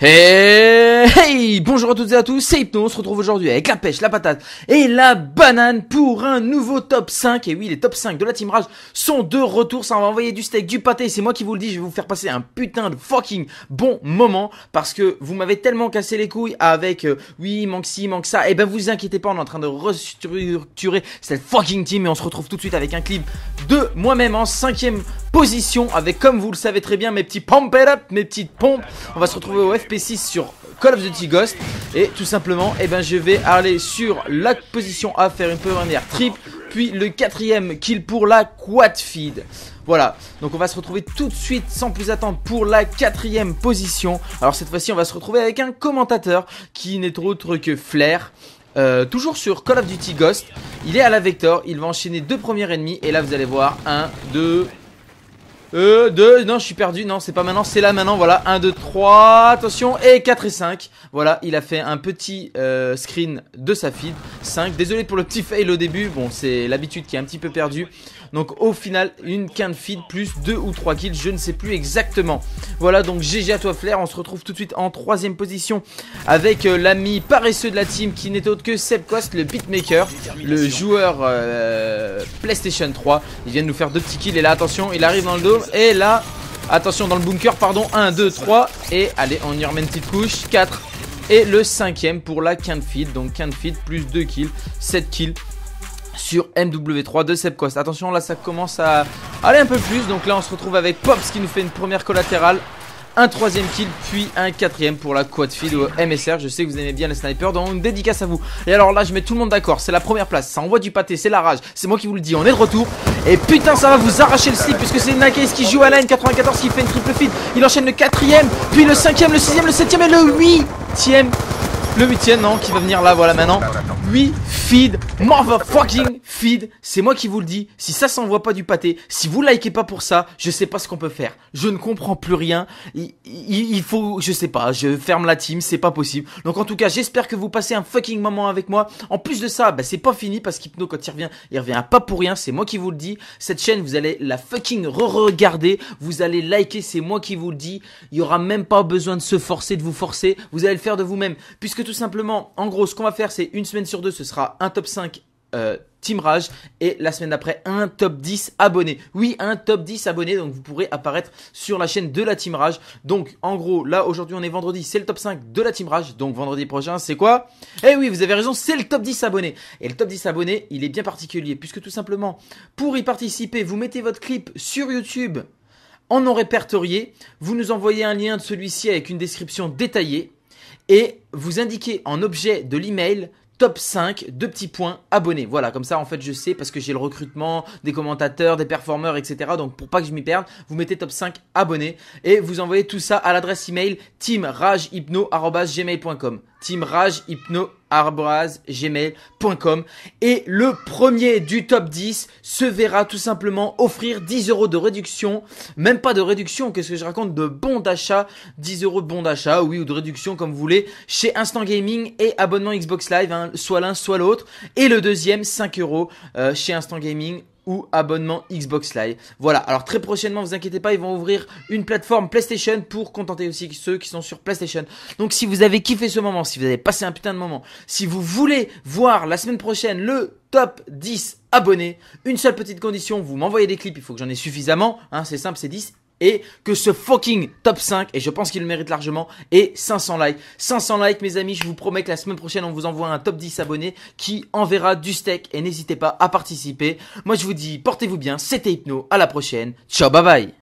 Hey, Bonjour à toutes et à tous, c'est Hypno, on se retrouve aujourd'hui avec la pêche, la patate et la banane pour un nouveau top 5. Et oui, les top 5 de la Team Rage sont de retour, ça va envoyer du steak, du pâté, c'est moi qui vous le dis, je vais vous faire passer un putain de fucking bon moment parce que vous m'avez tellement cassé les couilles avec euh, oui, manque ci, manque ça. Et ben vous inquiétez pas, on est en train de restructurer cette fucking team et on se retrouve tout de suite avec un clip de moi-même en cinquième position avec, comme vous le savez très bien, mes petits pump up, mes petites pompes. On va se retrouver au FP6 sur Call of Duty Ghost. Et tout simplement, et eh ben, je vais aller sur la position A, faire une première trip, puis le quatrième kill pour la quad feed. Voilà, donc on va se retrouver tout de suite sans plus attendre pour la quatrième position. Alors cette fois-ci, on va se retrouver avec un commentateur qui n'est autre que Flair. Euh, toujours sur Call of Duty Ghost, il est à la Vector, il va enchaîner deux premiers ennemis et là vous allez voir 1, 2, euh, 2, non, je suis perdu, non, c'est pas maintenant, c'est là maintenant, voilà, 1, 2, 3, attention, et 4 et 5, voilà, il a fait un petit euh, screen de sa feed, 5, désolé pour le petit fail au début, bon, c'est l'habitude qui est un petit peu perdue, donc au final, une quinte feed plus 2 ou 3 kills, je ne sais plus exactement. Voilà, donc GG à toi Flair, on se retrouve tout de suite en troisième position avec euh, l'ami paresseux de la team qui n'est autre que Seb Cost, le beatmaker, le joueur euh, PlayStation 3, il vient de nous faire deux petits kills, et là, attention, il arrive dans le dos, et là, attention, dans le bunker, pardon, 1, 2, 3. Et allez, on y remet une petite couche. 4. Et le cinquième pour la quinte Feed. Donc can Feed plus 2 kills, 7 kills sur MW3 de Sepcost. Attention, là ça commence à aller un peu plus. Donc là on se retrouve avec Pops qui nous fait une première collatérale un troisième kill, puis un quatrième pour la quad feed au MSR. Je sais que vous aimez bien les snipers, donc une dédicace à vous. Et alors là, je mets tout le monde d'accord, c'est la première place, ça envoie du pâté, c'est la rage, c'est moi qui vous le dis, on est de retour. Et putain, ça va vous arracher le slip, puisque c'est Nakes qui joue à la N94 qui fait une triple feed. Il enchaîne le quatrième, puis le cinquième, le sixième, le septième et le huitième. Le huitième, non, qui va venir là, voilà maintenant. oui feed, motherfucking feed. C'est moi qui vous le dis. Si ça s'envoie pas du pâté, si vous likez pas pour ça, je sais pas ce qu'on peut faire. Je ne comprends plus rien. Il, faut, je sais pas, je ferme la team, c'est pas possible. Donc en tout cas, j'espère que vous passez un fucking moment avec moi. En plus de ça, bah, c'est pas fini parce qu'Hypno quand il revient, il revient pas pour rien. C'est moi qui vous le dis. Cette chaîne, vous allez la fucking re-regarder. Vous allez liker, c'est moi qui vous le dis. Il y aura même pas besoin de se forcer, de vous forcer. Vous allez le faire de vous-même. Puisque tout simplement, en gros, ce qu'on va faire, c'est une semaine sur deux, ce sera un top 5 euh, Team Rage et la semaine d'après un top 10 abonnés. Oui, un top 10 abonnés, donc vous pourrez apparaître sur la chaîne de la Team Rage. Donc en gros, là aujourd'hui on est vendredi, c'est le top 5 de la Team Rage. Donc vendredi prochain, c'est quoi Eh oui, vous avez raison, c'est le top 10 abonnés. Et le top 10 abonnés, il est bien particulier puisque tout simplement, pour y participer, vous mettez votre clip sur YouTube en non répertorié, vous nous envoyez un lien de celui-ci avec une description détaillée et vous indiquez en objet de l'email top 5, deux petits points, abonnés. Voilà, comme ça en fait je sais parce que j'ai le recrutement des commentateurs, des performeurs, etc. Donc pour pas que je m'y perde, vous mettez top 5 abonnés et vous envoyez tout ça à l'adresse email teamragehypno.com gmail.com et le premier du top 10 se verra tout simplement offrir 10 euros de réduction, même pas de réduction, qu'est-ce que je raconte, de bons d'achat, 10 euros de bon d'achat, oui, ou de réduction comme vous voulez, chez Instant Gaming et abonnement Xbox Live, hein, soit l'un, soit l'autre, et le deuxième, 5 euros euh, chez Instant Gaming ou abonnement Xbox Live. Voilà, alors très prochainement, vous inquiétez pas, ils vont ouvrir une plateforme PlayStation pour contenter aussi ceux qui sont sur PlayStation. Donc si vous avez kiffé ce moment, si vous avez passé un putain de moment, si vous voulez voir la semaine prochaine le top 10 abonnés, une seule petite condition, vous m'envoyez des clips, il faut que j'en ai suffisamment, hein, c'est simple, c'est 10 et que ce fucking top 5, et je pense qu'il le mérite largement, est 500 likes. 500 likes mes amis, je vous promets que la semaine prochaine on vous envoie un top 10 abonnés qui enverra du steak et n'hésitez pas à participer. Moi je vous dis portez-vous bien, c'était Hypno, à la prochaine, ciao bye bye